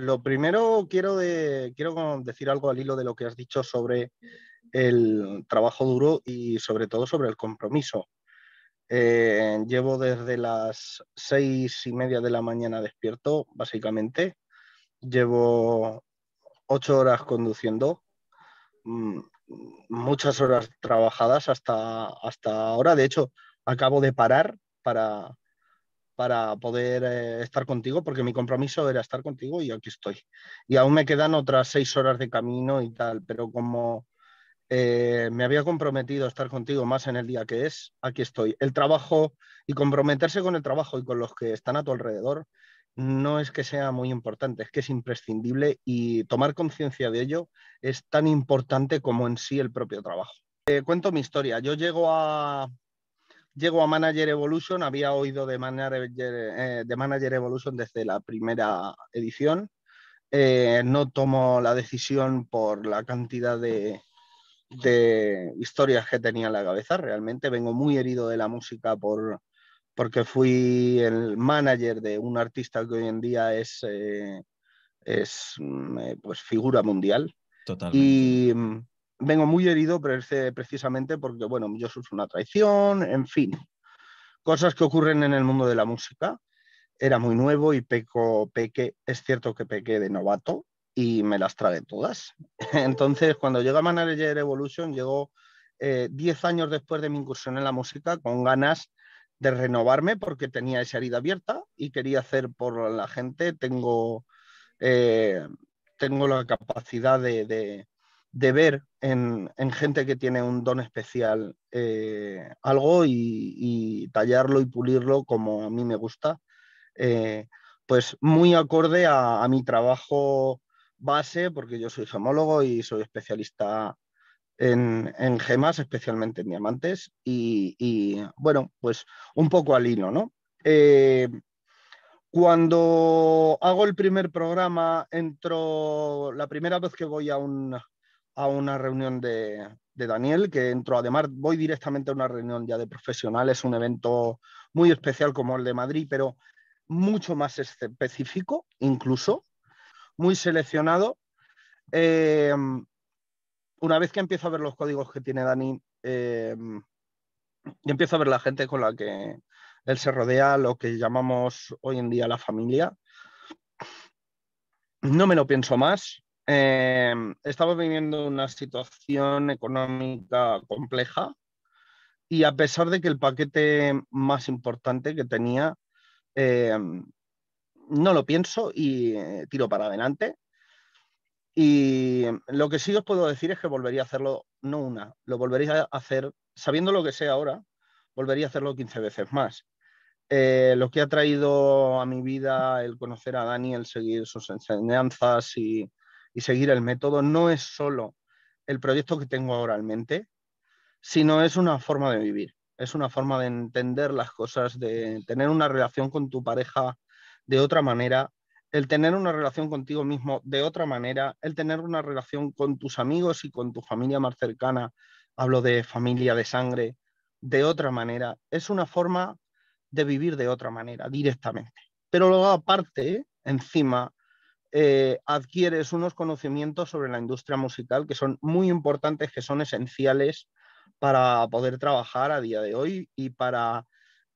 Lo primero quiero, quiero decir algo al hilo de lo que has dicho sobre el trabajo duro y sobre todo sobre el compromiso. Eh, llevo desde las seis y media de la mañana despierto, básicamente. Llevo ocho horas conduciendo, mm, muchas horas trabajadas hasta, hasta ahora. De hecho, acabo de parar para, para poder eh, estar contigo, porque mi compromiso era estar contigo y aquí estoy. Y aún me quedan otras seis horas de camino y tal, pero como eh, me había comprometido a estar contigo más en el día que es, aquí estoy. El trabajo y comprometerse con el trabajo y con los que están a tu alrededor no es que sea muy importante, es que es imprescindible y tomar conciencia de ello es tan importante como en sí el propio trabajo. Te cuento mi historia. Yo llego a, llego a Manager Evolution, había oído de Manager, eh, de Manager Evolution desde la primera edición. Eh, no tomo la decisión por la cantidad de, historias que tenía en la cabeza. Realmente vengo muy herido de la música por, porque fui el manager de un artista que hoy en día es, eh, es mm, pues, figura mundial. Totalmente. Y mm, vengo muy herido precisamente porque, bueno, yo sufro una traición, en fin, cosas que ocurren en el mundo de la música. Era muy nuevo y peco, peque, es cierto que pequé de novato y me las tragué todas. Entonces, cuando a Manager Evolution, llegó 10 eh, años después de mi incursión en la música con ganas de renovarme porque tenía esa herida abierta y quería hacer por la gente. Tengo, eh, tengo la capacidad de de ver en, gente que tiene un don especial eh, algo y, tallarlo y pulirlo como a mí me gusta, eh, pues muy acorde a, mi trabajo base, porque yo soy gemólogo y soy especialista en, gemas, especialmente en diamantes, y, bueno, pues un poco al hilo, ¿no? Eh, cuando hago el primer programa, entro la primera vez que voy a un, a una reunión de, Daniel, que entro, además voy directamente a una reunión ya de profesionales, un evento muy especial como el de Madrid, pero mucho más específico, incluso, muy seleccionado. Em, una vez que empiezo a ver los códigos que tiene Dani, em, y empiezo a ver la gente con la que él se rodea, lo que llamamos hoy en día la familia, no me lo pienso más, Em, estamos viviendo una situación económica compleja y a pesar de que el paquete más importante que tenía, em, no lo pienso y eh, tiro para adelante. Y lo que sí os puedo decir es que volvería a hacerlo, no una, lo volvería a hacer, sabiendo lo que sé ahora, volvería a hacerlo 15 veces más. Eh, lo que ha traído a mi vida el conocer a Daniel seguir sus enseñanzas y y seguir el método no es solo el proyecto que tengo ahora en mente, sino es una forma de vivir, es una forma de entender las cosas, de tener una relación con tu pareja de otra manera, el tener una relación contigo mismo de otra manera, el tener una relación con tus amigos y con tu familia más cercana, hablo de familia de sangre, de otra manera, es una forma de vivir de otra manera directamente. Pero luego aparte, encima, eh, adquieres unos conocimientos sobre la industria musical que son muy importantes, que son esenciales para poder trabajar a día de hoy y para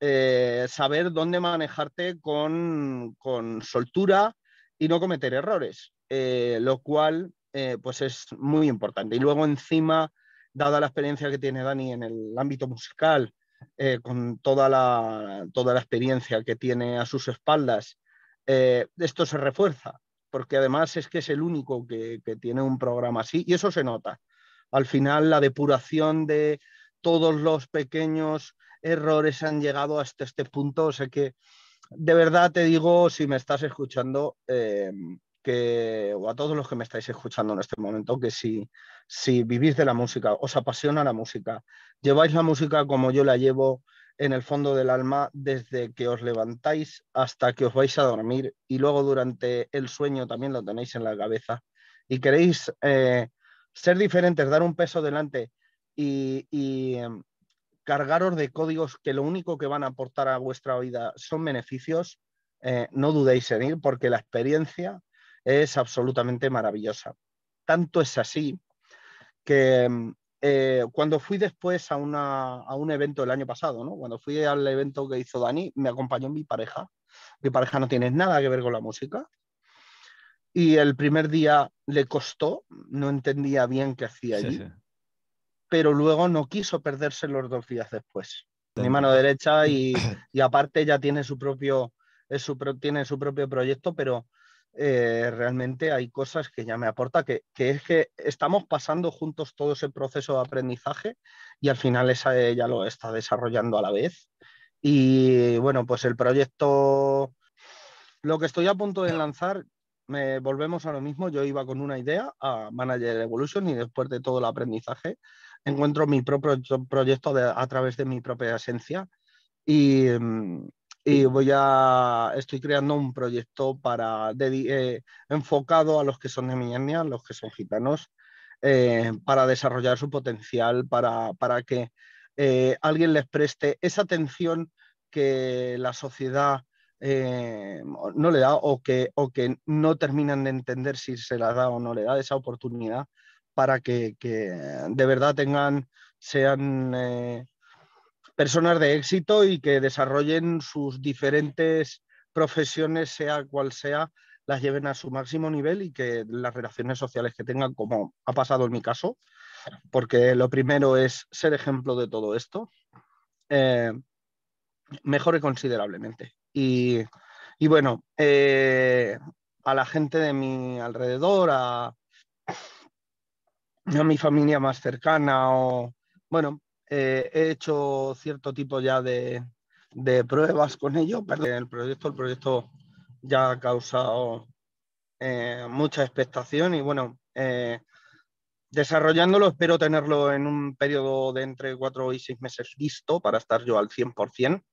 eh, saber dónde manejarte con, soltura y no cometer errores, eh, lo cual pues es muy importante. Y luego encima, dada la experiencia que tiene Dani en el ámbito musical, con toda la, toda la experiencia que tiene a sus espaldas, esto se refuerza porque además es que es el único que, tiene un programa así y eso se nota. Al final la depuración de todos los pequeños errores han llegado hasta este punto, o sea que de verdad te digo, si me estás escuchando, em, que, o a todos los que me estáis escuchando en este momento, que si, si vivís de la música, os apasiona la música, lleváis la música como yo la llevo, en el fondo del alma desde que os levantáis hasta que os vais a dormir y luego durante el sueño también lo tenéis en la cabeza y queréis eh, ser diferentes, dar un peso delante y, em, cargaros de códigos que lo único que van a aportar a vuestra vida son beneficios, eh, no dudéis en ir porque la experiencia es absolutamente maravillosa. Tanto es así que em, eh, cuando fui después a, un evento el año pasado, ¿no? cuando fui al evento que hizo Dani, me acompañó mi pareja. Mi pareja no tiene nada que ver con la música. Y el primer día le costó, no entendía bien qué hacía allí. Pero luego no quiso perderse los dos días después. Mi mano derecha y, aparte ya tiene su propio, es su, tiene su propio proyecto, pero eh, realmente hay cosas que ya me aporta, que, es que estamos pasando juntos todo ese proceso de aprendizaje y al final esa ella lo está desarrollando a la vez. Y bueno, pues el proyecto, lo que estoy a punto de lanzar, me, volvemos a lo mismo, yo iba con una idea a Manager Evolution y después de todo el aprendizaje encuentro mi propio proyecto a través de mi propia esencia. Y, mm, y voy a, estoy creando un proyecto para eh, enfocado a los que son de mi etnia, los que son gitanos, eh, para desarrollar su potencial, para, que eh, alguien les preste esa atención que la sociedad no le da o que, o que no terminan de entender si se la da o no le da esa oportunidad para que, que de verdad tengan, sean personas de éxito y que desarrollen sus diferentes profesiones, sea cual sea, las lleven a su máximo nivel y que las relaciones sociales que tengan, como ha pasado en mi caso, porque lo primero es ser ejemplo de todo esto, eh, mejore considerablemente. Y, bueno, eh, a la gente de mi alrededor, a, a mi familia más cercana o, bueno, eh, he hecho cierto tipo ya de, pruebas con ello. pero el proyecto, el proyecto ya ha causado eh, mucha expectación y bueno, eh, desarrollándolo espero tenerlo en un periodo de entre cuatro y seis meses listo para estar yo al 100%.